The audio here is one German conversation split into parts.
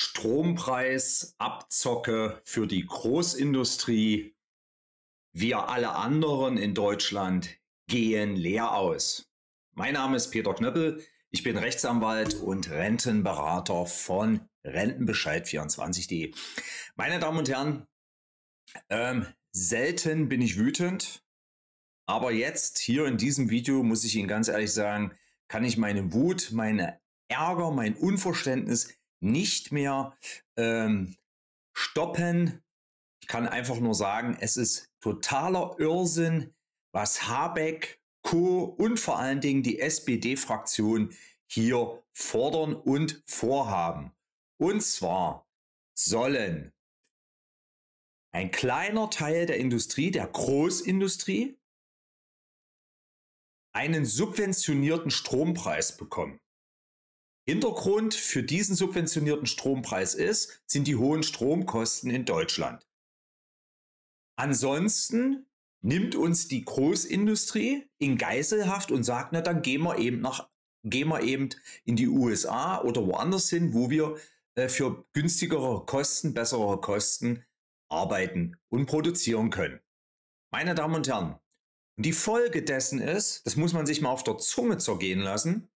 Strompreis, Abzocke für die Großindustrie. Wir alle anderen in Deutschland gehen leer aus. Mein Name ist Peter Knöppel. Ich bin Rechtsanwalt und Rentenberater von Rentenbescheid24.de. Meine Damen und Herren, ähm, selten bin ich wütend, aber jetzt hier in diesem Video muss ich Ihnen ganz ehrlich sagen, kann ich meine Wut, meine Ärger, mein Unverständnis nicht mehr ähm, stoppen. Ich kann einfach nur sagen, es ist totaler Irrsinn, was Habeck, Co. und vor allen Dingen die SPD-Fraktion hier fordern und vorhaben. Und zwar sollen ein kleiner Teil der Industrie, der Großindustrie, einen subventionierten Strompreis bekommen. Hintergrund für diesen subventionierten Strompreis ist, sind die hohen Stromkosten in Deutschland. Ansonsten nimmt uns die Großindustrie in Geiselhaft und sagt, na dann gehen wir eben nach, gehen wir eben in die USA oder woanders hin, wo wir äh, für günstigere Kosten, bessere Kosten arbeiten und produzieren können. Meine Damen und Herren, die Folge dessen ist, das muss man sich mal auf der Zunge zergehen lassen,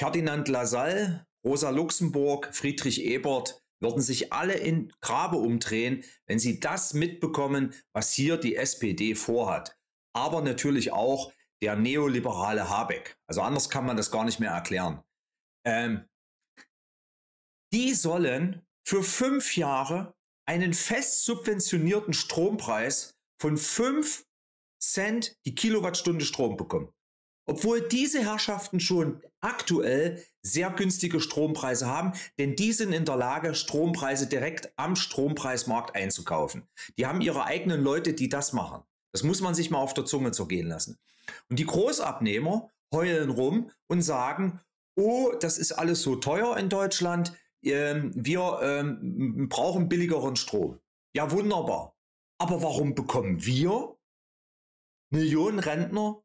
Ferdinand Lassalle, Rosa Luxemburg, Friedrich Ebert würden sich alle in Grabe umdrehen, wenn sie das mitbekommen, was hier die SPD vorhat. Aber natürlich auch der neoliberale Habeck. Also anders kann man das gar nicht mehr erklären. Ähm, die sollen für fünf Jahre einen fest subventionierten Strompreis von fünf Cent die Kilowattstunde Strom bekommen. Obwohl diese Herrschaften schon aktuell sehr günstige Strompreise haben, denn die sind in der Lage, Strompreise direkt am Strompreismarkt einzukaufen. Die haben ihre eigenen Leute, die das machen. Das muss man sich mal auf der Zunge zergehen lassen. Und die Großabnehmer heulen rum und sagen, oh, das ist alles so teuer in Deutschland, ähm, wir ähm, brauchen billigeren Strom. Ja, wunderbar. Aber warum bekommen wir Millionen Rentner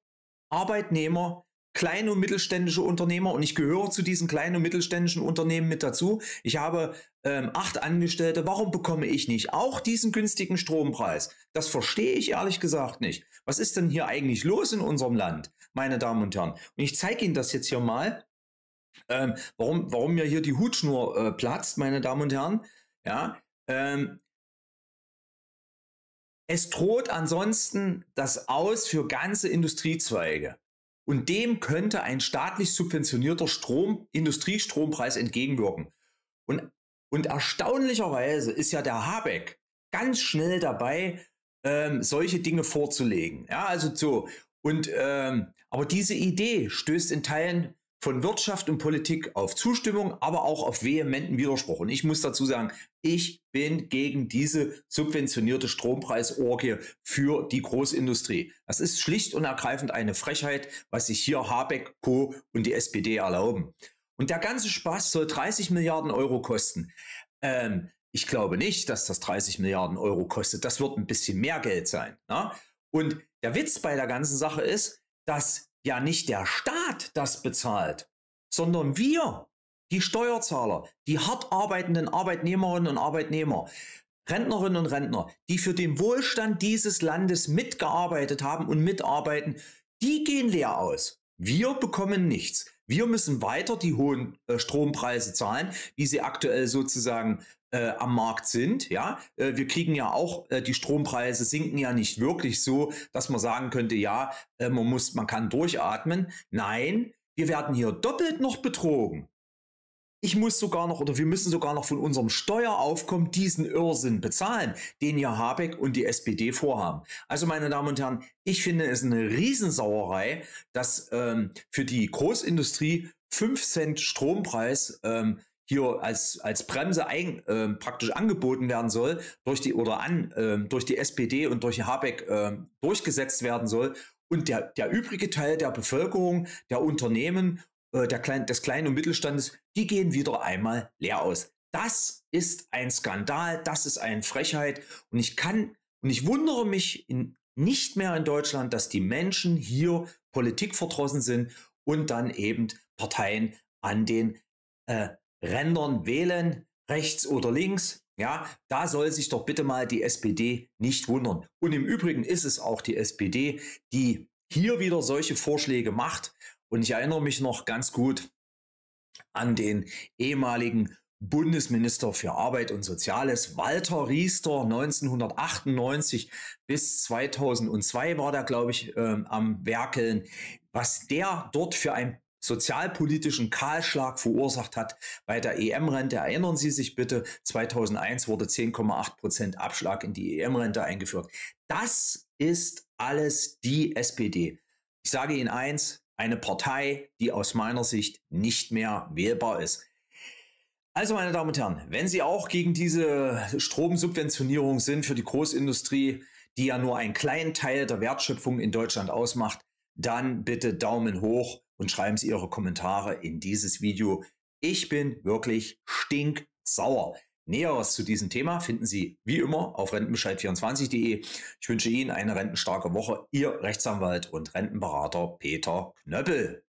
Arbeitnehmer, kleine und mittelständische Unternehmer und ich gehöre zu diesen kleinen und mittelständischen Unternehmen mit dazu. Ich habe ähm, acht Angestellte. Warum bekomme ich nicht auch diesen günstigen Strompreis? Das verstehe ich ehrlich gesagt nicht. Was ist denn hier eigentlich los in unserem Land, meine Damen und Herren? Und ich zeige Ihnen das jetzt hier mal, ähm, warum, warum mir hier die Hutschnur äh, platzt, meine Damen und Herren. Ja, ähm, es droht ansonsten das Aus für ganze Industriezweige. Und dem könnte ein staatlich subventionierter Strom, Industriestrompreis entgegenwirken. Und, und erstaunlicherweise ist ja der Habeck ganz schnell dabei, ähm, solche Dinge vorzulegen. Ja, also so. Und, ähm, aber diese Idee stößt in Teilen von Wirtschaft und Politik auf Zustimmung, aber auch auf vehementen Widerspruch. Und ich muss dazu sagen, ich bin gegen diese subventionierte Strompreisorgie für die Großindustrie. Das ist schlicht und ergreifend eine Frechheit, was sich hier Habeck, Co. und die SPD erlauben. Und der ganze Spaß soll 30 Milliarden Euro kosten. Ähm, ich glaube nicht, dass das 30 Milliarden Euro kostet. Das wird ein bisschen mehr Geld sein. Na? Ne? Und der Witz bei der ganzen Sache ist, dass ja nicht der Staat das bezahlt, sondern wir, die Steuerzahler, die hart arbeitenden Arbeitnehmerinnen und Arbeitnehmer, Rentnerinnen und Rentner, die für den Wohlstand dieses Landes mitgearbeitet haben und mitarbeiten, die gehen leer aus. Wir bekommen nichts. Wir müssen weiter die hohen äh, Strompreise zahlen, wie sie aktuell sozusagen äh, am Markt sind. Ja, äh, wir kriegen ja auch äh, die Strompreise sinken ja nicht wirklich so, dass man sagen könnte, ja, äh, man muss, man kann durchatmen. Nein, wir werden hier doppelt noch betrogen. Ich muss sogar noch oder wir müssen sogar noch von unserem Steueraufkommen diesen Irrsinn bezahlen, den ja Habeck und die SPD vorhaben. Also meine Damen und Herren, ich finde es eine Riesensauerei, dass ähm, für die Großindustrie 5 Cent Strompreis ähm, hier als, als Bremse ein, äh, praktisch angeboten werden soll, durch die oder an, äh, durch die SPD und durch Habeck äh, durchgesetzt werden soll. Und der, der übrige Teil der Bevölkerung, der Unternehmen, äh, der Klein, des kleinen und Mittelstandes, die gehen wieder einmal leer aus. Das ist ein Skandal, das ist eine Frechheit. Und ich kann, und ich wundere mich in, nicht mehr in Deutschland, dass die Menschen hier Politik verdrossen sind und dann eben Parteien an den äh, Rändern wählen, rechts oder links. Ja, da soll sich doch bitte mal die SPD nicht wundern. Und im Übrigen ist es auch die SPD, die hier wieder solche Vorschläge macht. Und ich erinnere mich noch ganz gut an den ehemaligen Bundesminister für Arbeit und Soziales, Walter Riester, 1998 bis 2002 war der, glaube ich, ähm, am Werkeln. Was der dort für ein sozialpolitischen Kahlschlag verursacht hat bei der EM-Rente. Erinnern Sie sich bitte, 2001 wurde 10,8 Prozent Abschlag in die EM-Rente eingeführt. Das ist alles die SPD. Ich sage Ihnen eins, eine Partei, die aus meiner Sicht nicht mehr wählbar ist. Also, meine Damen und Herren, wenn Sie auch gegen diese Stromsubventionierung sind für die Großindustrie, die ja nur einen kleinen Teil der Wertschöpfung in Deutschland ausmacht, dann bitte Daumen hoch und schreiben Sie Ihre Kommentare in dieses Video. Ich bin wirklich stinksauer. Näheres zu diesem Thema finden Sie wie immer auf rentenbescheid24.de. Ich wünsche Ihnen eine rentenstarke Woche. Ihr Rechtsanwalt und Rentenberater Peter Knöppel.